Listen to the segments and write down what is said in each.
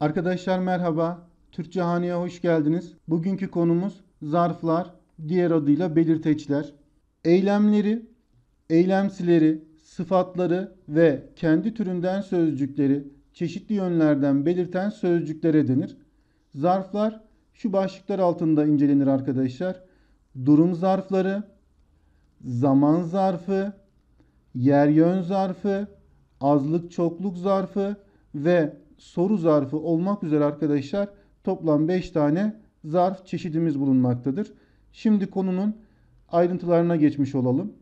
Arkadaşlar merhaba. Türkçe Hane'ye hoş geldiniz. Bugünkü konumuz zarflar, diğer adıyla belirteçler. Eylemleri, eylemsileri, sıfatları ve kendi türünden sözcükleri çeşitli yönlerden belirten sözcüklere denir. Zarflar şu başlıklar altında incelenir arkadaşlar. Durum zarfları, zaman zarfı, yer yön zarfı, azlık çokluk zarfı ve soru zarfı olmak üzere arkadaşlar toplam 5 tane zarf çeşidimiz bulunmaktadır. Şimdi konunun ayrıntılarına geçmiş olalım.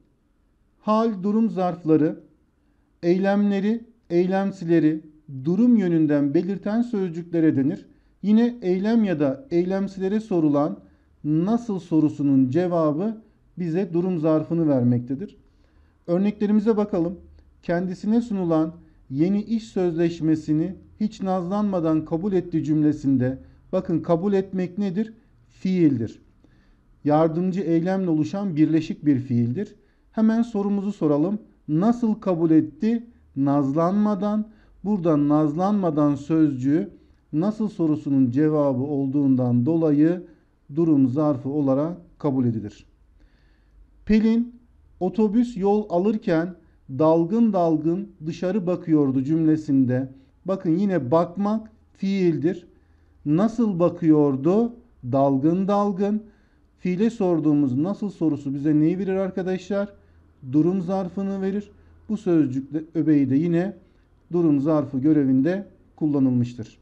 Hal durum zarfları eylemleri, eylemsileri durum yönünden belirten sözcüklere denir. Yine eylem ya da eylemsilere sorulan nasıl sorusunun cevabı bize durum zarfını vermektedir. Örneklerimize bakalım. Kendisine sunulan yeni iş sözleşmesini hiç nazlanmadan kabul etti cümlesinde bakın kabul etmek nedir? Fiildir. Yardımcı eylemle oluşan birleşik bir fiildir. Hemen sorumuzu soralım. Nasıl kabul etti? Nazlanmadan. Burada nazlanmadan sözcüğü nasıl sorusunun cevabı olduğundan dolayı durum zarfı olarak kabul edilir. Pelin otobüs yol alırken dalgın dalgın dışarı bakıyordu cümlesinde Bakın yine bakmak fiildir. Nasıl bakıyordu? Dalgın dalgın. Fiile sorduğumuz nasıl sorusu bize neyi verir arkadaşlar? Durum zarfını verir. Bu sözcükle öbeği de yine durum zarfı görevinde kullanılmıştır.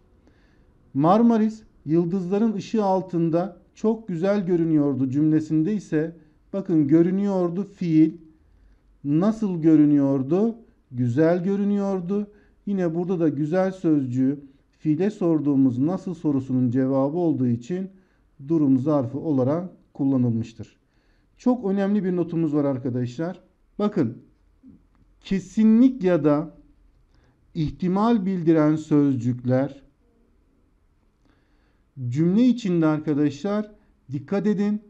Marmaris yıldızların ışığı altında çok güzel görünüyordu cümlesinde ise bakın görünüyordu fiil. Nasıl görünüyordu? Güzel görünüyordu. Yine burada da güzel sözcüğü fiile sorduğumuz nasıl sorusunun cevabı olduğu için durum zarfı olarak kullanılmıştır. Çok önemli bir notumuz var arkadaşlar. Bakın kesinlik ya da ihtimal bildiren sözcükler cümle içinde arkadaşlar dikkat edin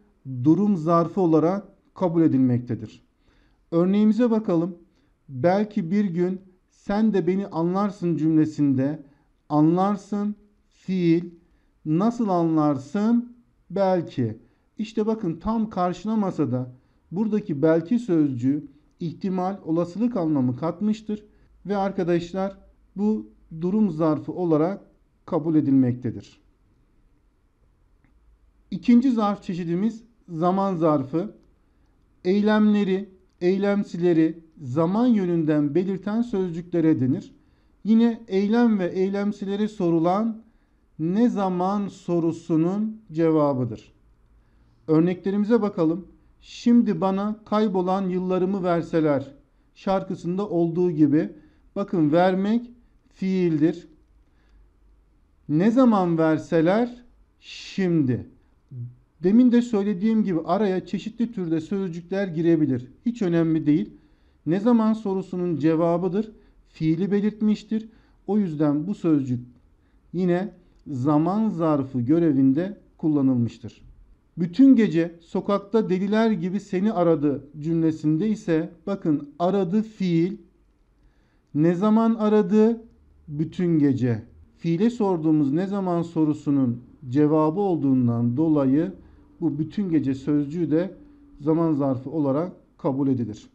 durum zarfı olarak kabul edilmektedir. Örneğimize bakalım. Belki bir gün sen de beni anlarsın cümlesinde anlarsın fiil nasıl anlarsın belki. İşte bakın tam karşılamasa da buradaki belki sözcüğü ihtimal, olasılık anlamı katmıştır ve arkadaşlar bu durum zarfı olarak kabul edilmektedir. İkinci zarf çeşidimiz zaman zarfı. Eylemleri, eylemsileri, zaman yönünden belirten sözcüklere denir. Yine eylem ve eylemsilere sorulan ne zaman sorusunun cevabıdır. Örneklerimize bakalım. Şimdi bana kaybolan yıllarımı verseler şarkısında olduğu gibi bakın vermek fiildir. Ne zaman verseler şimdi. Demin de söylediğim gibi araya çeşitli türde sözcükler girebilir. Hiç önemli değil. Ne zaman sorusunun cevabıdır? Fiili belirtmiştir. O yüzden bu sözcük yine zaman zarfı görevinde kullanılmıştır. Bütün gece sokakta deliler gibi seni aradı cümlesinde ise bakın aradı fiil. Ne zaman aradı? Bütün gece. Fiile sorduğumuz ne zaman sorusunun cevabı olduğundan dolayı bu bütün gece sözcüğü de zaman zarfı olarak kabul edilir.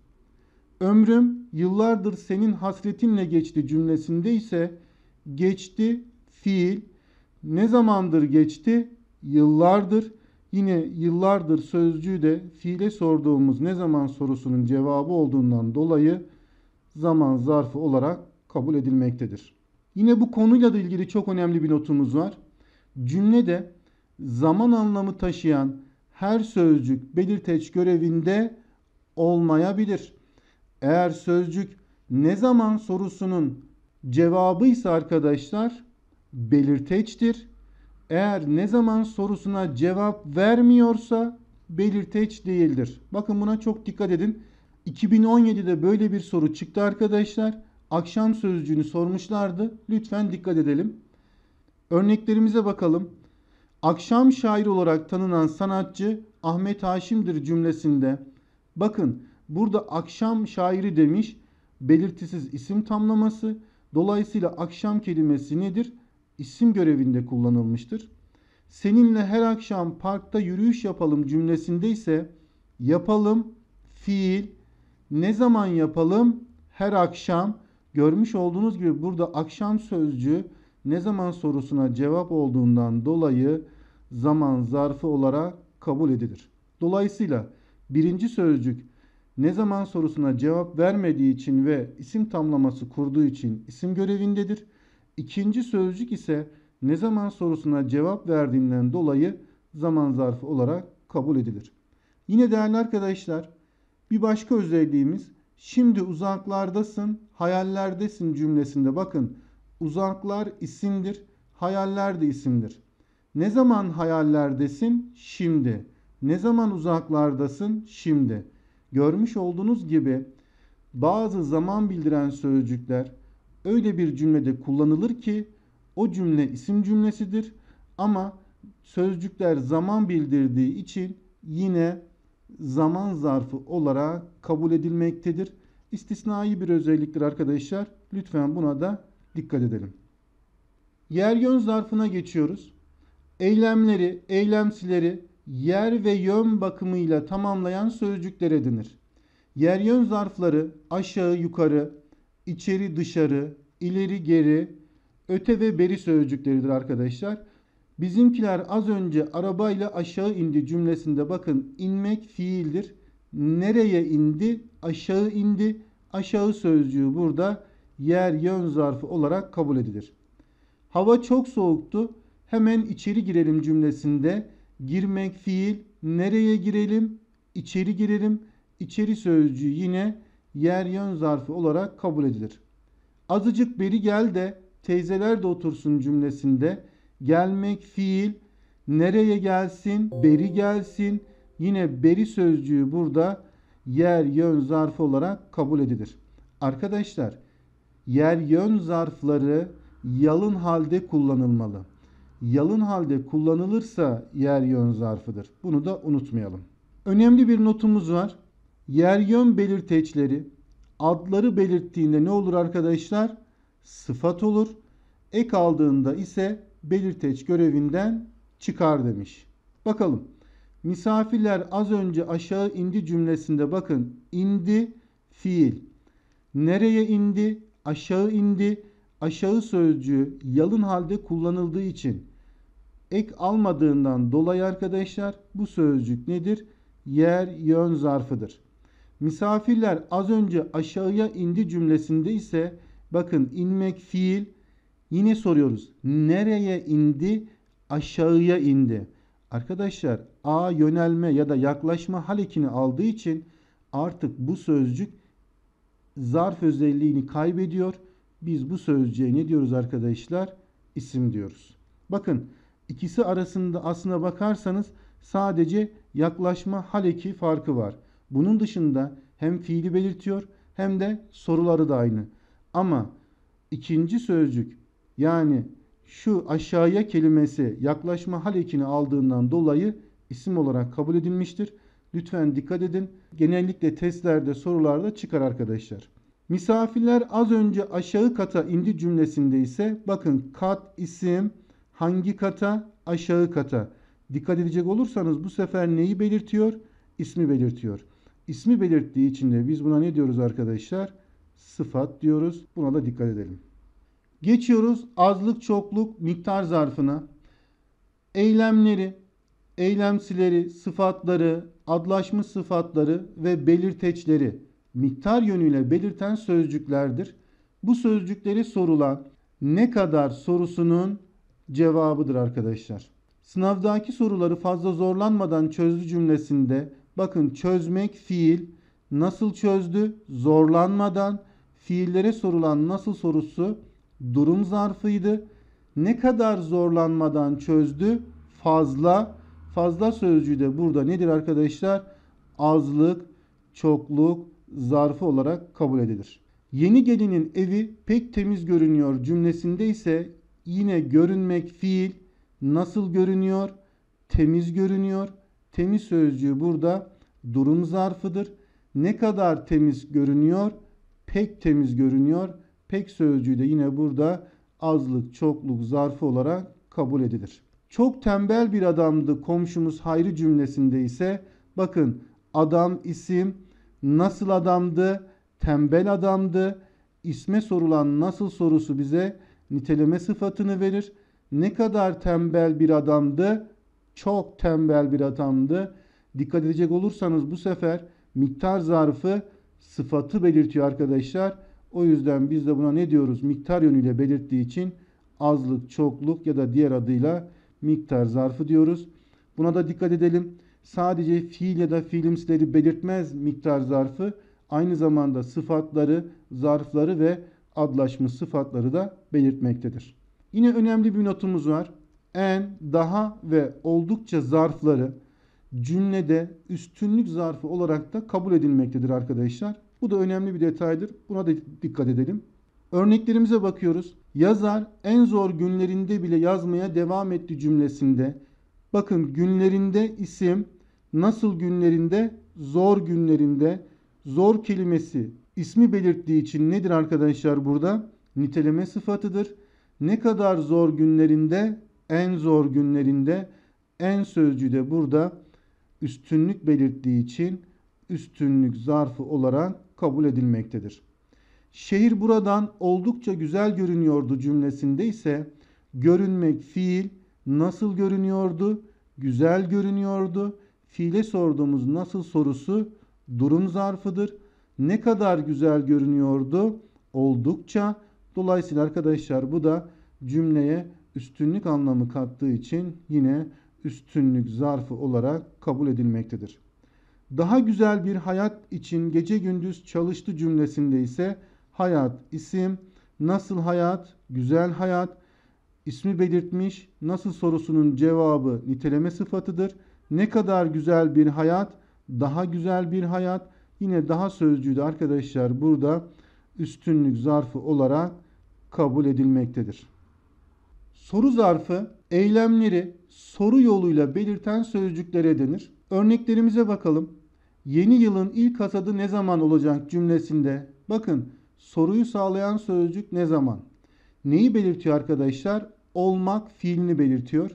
Ömrüm yıllardır senin hasretinle geçti cümlesinde ise geçti fiil ne zamandır geçti? Yıllardır. Yine yıllardır sözcüğü de fiile sorduğumuz ne zaman sorusunun cevabı olduğundan dolayı zaman zarfı olarak kabul edilmektedir. Yine bu konuyla da ilgili çok önemli bir notumuz var. Cümlede zaman anlamı taşıyan her sözcük belirteç görevinde olmayabilir. Eğer sözcük ne zaman sorusunun cevabıysa arkadaşlar belirteçtir. Eğer ne zaman sorusuna cevap vermiyorsa belirteç değildir. Bakın buna çok dikkat edin. 2017'de böyle bir soru çıktı arkadaşlar. Akşam sözcüğünü sormuşlardı. Lütfen dikkat edelim. Örneklerimize bakalım. Akşam şair olarak tanınan sanatçı Ahmet Haşim'dir cümlesinde. Bakın Burada akşam şairi demiş belirtisiz isim tamlaması. Dolayısıyla akşam kelimesi nedir? İsim görevinde kullanılmıştır. Seninle her akşam parkta yürüyüş yapalım cümlesinde ise yapalım fiil ne zaman yapalım? Her akşam. Görmüş olduğunuz gibi burada akşam sözcüğü ne zaman sorusuna cevap olduğundan dolayı zaman zarfı olarak kabul edilir. Dolayısıyla birinci sözcük ne zaman sorusuna cevap vermediği için ve isim tamlaması kurduğu için isim görevindedir. İkinci sözcük ise ne zaman sorusuna cevap verdiğinden dolayı zaman zarfı olarak kabul edilir. Yine değerli arkadaşlar bir başka özelliğimiz şimdi uzaklardasın, hayallerdesin cümlesinde bakın uzaklar isimdir, hayaller de isimdir. Ne zaman hayallerdesin? Şimdi. Ne zaman uzaklardasın? Şimdi. Görmüş olduğunuz gibi bazı zaman bildiren sözcükler öyle bir cümlede kullanılır ki o cümle isim cümlesidir ama sözcükler zaman bildirdiği için yine zaman zarfı olarak kabul edilmektedir. İstisnai bir özelliktir arkadaşlar. Lütfen buna da dikkat edelim. Yer yön zarfına geçiyoruz. Eylemleri, eylemsileri, yer ve yön bakımıyla tamamlayan sözcüklere denir. Yer yön zarfları aşağı yukarı, içeri dışarı, ileri geri, öte ve beri sözcükleridir arkadaşlar. Bizimkiler az önce arabayla aşağı indi cümlesinde bakın inmek fiildir. Nereye indi? Aşağı indi. Aşağı sözcüğü burada yer yön zarfı olarak kabul edilir. Hava çok soğuktu. Hemen içeri girelim cümlesinde Girmek fiil. Nereye girelim? İçeri girelim. İçeri sözcüğü yine yer yön zarfı olarak kabul edilir. Azıcık beri gel de teyzeler de otursun cümlesinde gelmek fiil nereye gelsin beri gelsin yine beri sözcüğü burada yer yön zarfı olarak kabul edilir. Arkadaşlar yer yön zarfları yalın halde kullanılmalı yalın halde kullanılırsa yer yön zarfıdır. Bunu da unutmayalım. Önemli bir notumuz var. Yer yön belirteçleri adları belirttiğinde ne olur arkadaşlar? Sıfat olur. Ek aldığında ise belirteç görevinden çıkar demiş. Bakalım. Misafirler az önce aşağı indi cümlesinde bakın. indi fiil. Nereye indi? Aşağı indi aşağı sözcüğü yalın halde kullanıldığı için ek almadığından dolayı arkadaşlar bu sözcük nedir? Yer yön zarfıdır. Misafirler az önce aşağıya indi cümlesinde ise bakın inmek fiil yine soruyoruz. Nereye indi? Aşağıya indi. Arkadaşlar A yönelme ya da yaklaşma halekini aldığı için artık bu sözcük zarf özelliğini kaybediyor biz bu sözcüğe ne diyoruz arkadaşlar? İsim diyoruz. Bakın ikisi arasında aslına bakarsanız sadece yaklaşma hal eki farkı var. Bunun dışında hem fiili belirtiyor hem de soruları da aynı. Ama ikinci sözcük yani şu aşağıya kelimesi yaklaşma hal ekini aldığından dolayı isim olarak kabul edilmiştir. Lütfen dikkat edin. Genellikle testlerde sorularda çıkar arkadaşlar. Misafirler az önce aşağı kata indi cümlesinde ise bakın kat isim hangi kata aşağı kata. Dikkat edecek olursanız bu sefer neyi belirtiyor? İsmi belirtiyor. İsmi belirttiği için de biz buna ne diyoruz arkadaşlar? Sıfat diyoruz. Buna da dikkat edelim. Geçiyoruz azlık çokluk miktar zarfına. Eylemleri, eylemsileri, sıfatları, adlaşmış sıfatları ve belirteçleri miktar yönüyle belirten sözcüklerdir. Bu sözcükleri sorulan ne kadar sorusunun cevabıdır arkadaşlar. Sınavdaki soruları fazla zorlanmadan çözdü cümlesinde bakın çözmek fiil nasıl çözdü zorlanmadan fiillere sorulan nasıl sorusu durum zarfıydı. Ne kadar zorlanmadan çözdü fazla fazla sözcüğü de burada nedir arkadaşlar? Azlık, çokluk, zarfı olarak kabul edilir. Yeni gelinin evi pek temiz görünüyor cümlesinde ise yine görünmek fiil nasıl görünüyor? Temiz görünüyor. Temiz sözcüğü burada durum zarfıdır. Ne kadar temiz görünüyor? Pek temiz görünüyor. Pek sözcüğü de yine burada azlık, çokluk zarfı olarak kabul edilir. Çok tembel bir adamdı komşumuz Hayri cümlesinde ise bakın adam isim nasıl adamdı, tembel adamdı. İsme sorulan nasıl sorusu bize niteleme sıfatını verir. Ne kadar tembel bir adamdı? Çok tembel bir adamdı. Dikkat edecek olursanız bu sefer miktar zarfı sıfatı belirtiyor arkadaşlar. O yüzden biz de buna ne diyoruz? Miktar yönüyle belirttiği için azlık, çokluk ya da diğer adıyla miktar zarfı diyoruz. Buna da dikkat edelim sadece fiil ya da fiilimsileri belirtmez miktar zarfı, aynı zamanda sıfatları, zarfları ve adlaşmış sıfatları da belirtmektedir. Yine önemli bir notumuz var. En, daha ve oldukça zarfları cümlede üstünlük zarfı olarak da kabul edilmektedir arkadaşlar. Bu da önemli bir detaydır. Buna da dikkat edelim. Örneklerimize bakıyoruz. Yazar en zor günlerinde bile yazmaya devam etti cümlesinde. Bakın günlerinde isim, nasıl günlerinde, zor günlerinde, zor kelimesi ismi belirttiği için nedir arkadaşlar burada? Niteleme sıfatıdır. Ne kadar zor günlerinde, en zor günlerinde, en sözcüğü de burada üstünlük belirttiği için üstünlük zarfı olarak kabul edilmektedir. Şehir buradan oldukça güzel görünüyordu cümlesinde ise görünmek fiil nasıl görünüyordu, güzel görünüyordu, fiile sorduğumuz nasıl sorusu durum zarfıdır. Ne kadar güzel görünüyordu? Oldukça. Dolayısıyla arkadaşlar bu da cümleye üstünlük anlamı kattığı için yine üstünlük zarfı olarak kabul edilmektedir. Daha güzel bir hayat için gece gündüz çalıştı cümlesinde ise hayat isim, nasıl hayat, güzel hayat ismi belirtmiş, nasıl sorusunun cevabı niteleme sıfatıdır. Ne kadar güzel bir hayat, daha güzel bir hayat. Yine daha sözcüğü de arkadaşlar burada üstünlük zarfı olarak kabul edilmektedir. Soru zarfı eylemleri soru yoluyla belirten sözcüklere denir. Örneklerimize bakalım. Yeni yılın ilk hasadı ne zaman olacak cümlesinde bakın soruyu sağlayan sözcük ne zaman? Neyi belirtiyor arkadaşlar? Olmak fiilini belirtiyor.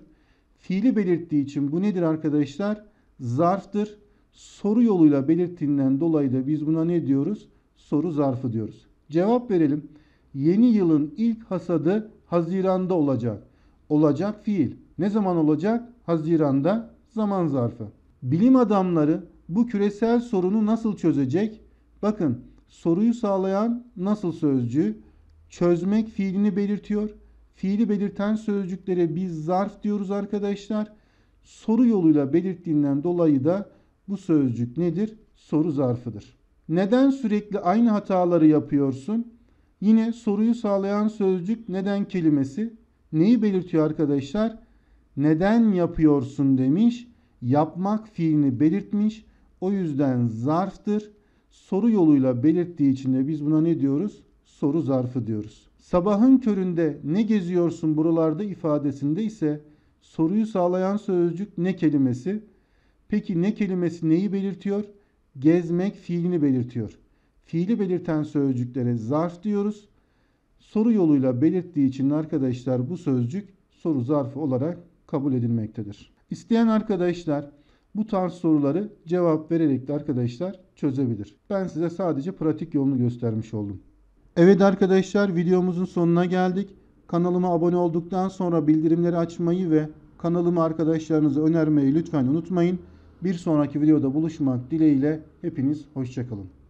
Fiili belirttiği için bu nedir arkadaşlar? Zarftır. Soru yoluyla belirttiğinden dolayı da biz buna ne diyoruz? Soru zarfı diyoruz. Cevap verelim. Yeni yılın ilk hasadı Haziran'da olacak. Olacak fiil. Ne zaman olacak? Haziran'da zaman zarfı. Bilim adamları bu küresel sorunu nasıl çözecek? Bakın soruyu sağlayan nasıl sözcüğü çözmek fiilini belirtiyor. Fiili belirten sözcüklere biz zarf diyoruz arkadaşlar. Soru yoluyla belirttiğinden dolayı da bu sözcük nedir? Soru zarfıdır. Neden sürekli aynı hataları yapıyorsun? Yine soruyu sağlayan sözcük neden kelimesi. Neyi belirtiyor arkadaşlar? Neden yapıyorsun demiş. Yapmak fiilini belirtmiş. O yüzden zarftır. Soru yoluyla belirttiği için de biz buna ne diyoruz? Soru zarfı diyoruz. Sabahın köründe ne geziyorsun buralarda ifadesinde ise soruyu sağlayan sözcük ne kelimesi? Peki ne kelimesi neyi belirtiyor? Gezmek fiilini belirtiyor. Fiili belirten sözcüklere zarf diyoruz. Soru yoluyla belirttiği için arkadaşlar bu sözcük soru zarfı olarak kabul edilmektedir. İsteyen arkadaşlar bu tarz soruları cevap vererek de arkadaşlar çözebilir. Ben size sadece pratik yolunu göstermiş oldum. Evet arkadaşlar videomuzun sonuna geldik. Kanalıma abone olduktan sonra bildirimleri açmayı ve kanalımı arkadaşlarınıza önermeyi lütfen unutmayın. Bir sonraki videoda buluşmak dileğiyle hepiniz hoşçakalın.